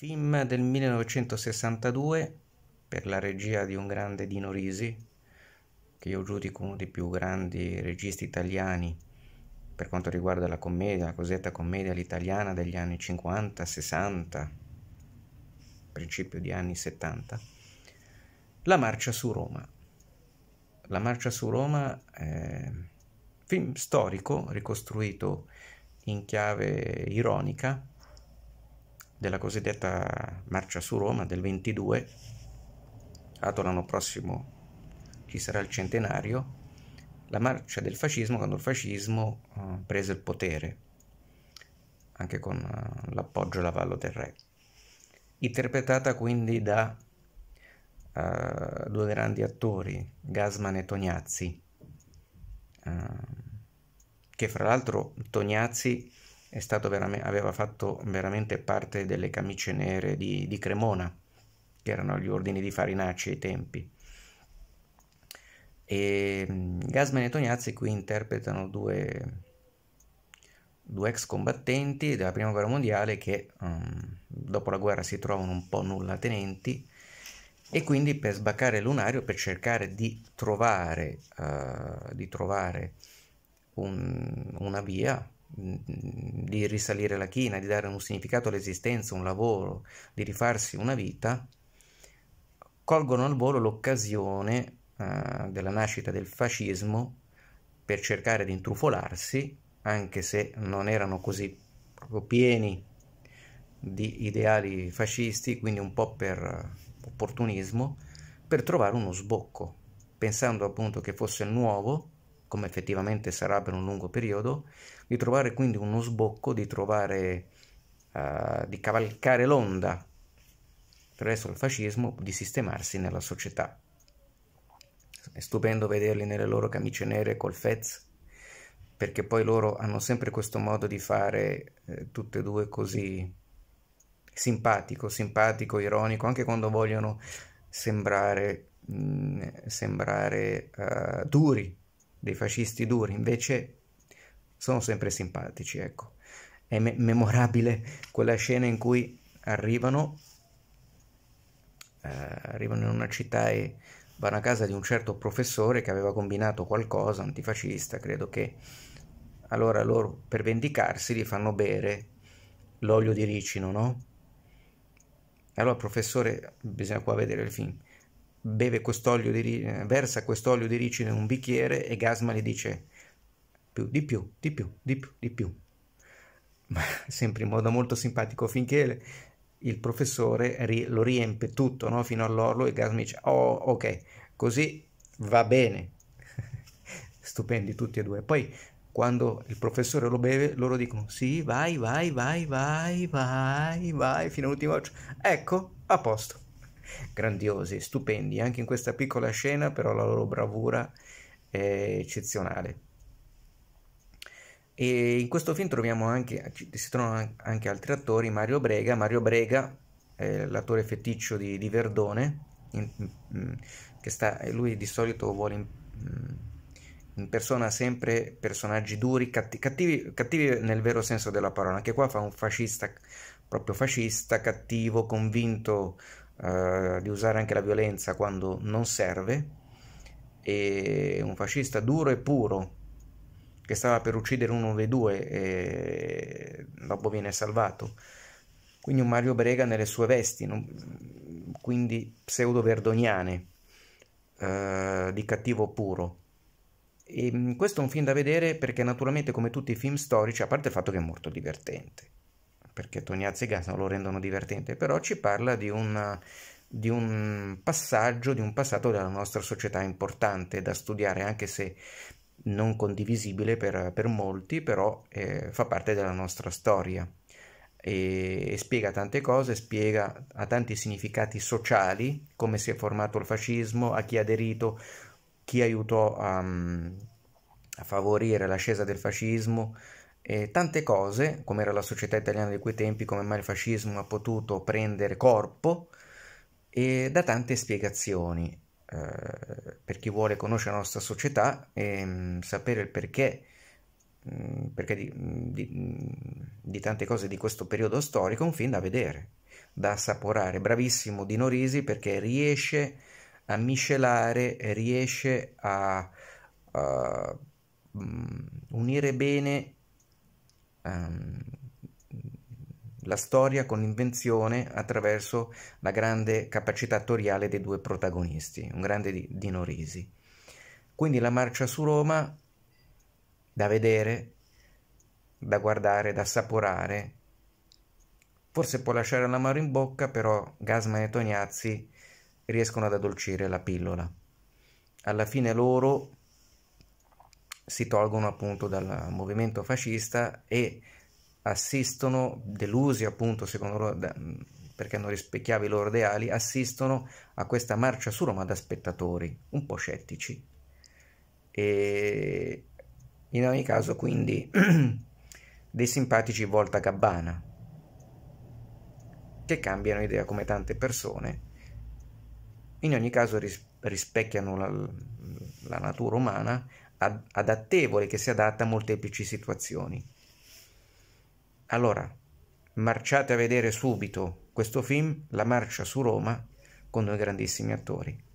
Film del 1962 per la regia di un grande Dino Risi, che io giudico uno dei più grandi registi italiani per quanto riguarda la commedia, la cosiddetta commedia all'italiana degli anni 50, 60, principio di anni 70, La marcia su Roma. La marcia su Roma è un film storico ricostruito in chiave ironica della cosiddetta marcia su Roma del 22, dato l'anno prossimo ci sarà il centenario, la marcia del fascismo quando il fascismo eh, prese il potere, anche con eh, l'appoggio l'avallo del re, interpretata quindi da eh, due grandi attori, Gasman e Tognazzi, eh, che fra l'altro Tognazzi aveva fatto veramente parte delle camicie nere di, di Cremona, che erano gli ordini di Farinacci ai tempi. E Gasman e Tognazzi qui interpretano due, due ex combattenti della prima guerra mondiale che um, dopo la guerra si trovano un po' nulla tenenti e quindi per sbaccare lunario, per cercare di trovare, uh, di trovare un, una via, di risalire la china, di dare un significato all'esistenza, un lavoro, di rifarsi una vita, colgono al volo l'occasione eh, della nascita del fascismo per cercare di intrufolarsi, anche se non erano così proprio pieni di ideali fascisti, quindi un po' per eh, opportunismo, per trovare uno sbocco, pensando appunto che fosse nuovo come effettivamente sarà per un lungo periodo, di trovare quindi uno sbocco, di trovare, uh, di cavalcare l'onda attraverso il fascismo, di sistemarsi nella società. È stupendo vederli nelle loro camicie nere col Fez, perché poi loro hanno sempre questo modo di fare, eh, tutte e due così simpatico, simpatico, ironico, anche quando vogliono sembrare, mh, mm, sembrare uh, duri, dei fascisti duri, invece sono sempre simpatici, ecco. È me memorabile quella scena in cui arrivano, eh, arrivano in una città e vanno a casa di un certo professore che aveva combinato qualcosa, antifascista, credo che allora loro per vendicarsi gli fanno bere l'olio di ricino, no? Allora professore, bisogna qua vedere il film, beve quest'olio di, ricino, eh, versa quest'olio di ricino in un bicchiere e Gasma gli dice più, di più, di più, di più, di più. Ma sempre in modo molto simpatico finché il professore lo riempie tutto no? fino all'orlo e Gasman dice oh ok, così va bene. Stupendi tutti e due. Poi quando il professore lo beve, loro dicono sì, vai, vai, vai, vai, vai, vai, fino all'ultimo. Ecco, a posto grandiosi, stupendi. Anche in questa piccola scena, però, la loro bravura è eccezionale. E in questo film troviamo anche, si trovano anche altri attori, Mario Brega. Mario Brega è l'attore feticcio di, di Verdone, in, mm, mm, che sta, lui di solito vuole in, mm, in persona sempre personaggi duri, cattivi, cattivi nel vero senso della parola. Anche qua fa un fascista, proprio fascista, cattivo, convinto eh, di usare anche la violenza quando non serve, e un fascista duro e puro che stava per uccidere uno dei due e dopo viene salvato. Quindi un Mario Brega nelle sue vesti, non... quindi pseudo-verdoniane, eh, di cattivo puro. E mm, questo è un film da vedere perché naturalmente come tutti i film storici, a parte il fatto che è molto divertente, perché Tognazzi e Gassman lo rendono divertente, però ci parla di un, di un passaggio, di un passato della nostra società importante da studiare, anche se non condivisibile per, per molti, però eh, fa parte della nostra storia e, e, spiega tante cose, spiega a tanti significati sociali, come si è formato il fascismo, a chi ha aderito, chi aiutò a, a favorire l'ascesa del fascismo, eh, tante cose, come era la società italiana di quei tempi, come mai il fascismo ha potuto prendere corpo, e da tante spiegazioni. Eh, per chi vuole conoscere la nostra società e ehm, mh, sapere il perché, mh, mm, perché di, mm, di, mm, di tante cose di questo periodo storico, un film da vedere, da assaporare. Bravissimo Dino Risi perché riesce a miscelare, riesce a, a um, unire bene la storia con l'invenzione attraverso la grande capacità attoriale dei due protagonisti, un grande di, Dino Risi. Quindi la marcia su Roma da vedere, da guardare, da assaporare. Forse può lasciare l'amaro in bocca, però Gasman e Tognazzi riescono ad addolcire la pillola. Alla fine loro si tolgono appunto dal movimento fascista e assistono, delusi appunto secondo loro da, mm, perché non rispecchiava i loro ideali, assistono a questa marcia su Roma da spettatori, un po' scettici. E in ogni caso quindi dei simpatici volta gabbana, che cambiano idea come tante persone, in ogni caso ris rispecchiano la, la, natura umana, ad adattevole che si adatta a molteplici situazioni. Allora, marciate a vedere subito questo film, La marcia su Roma, con due grandissimi attori.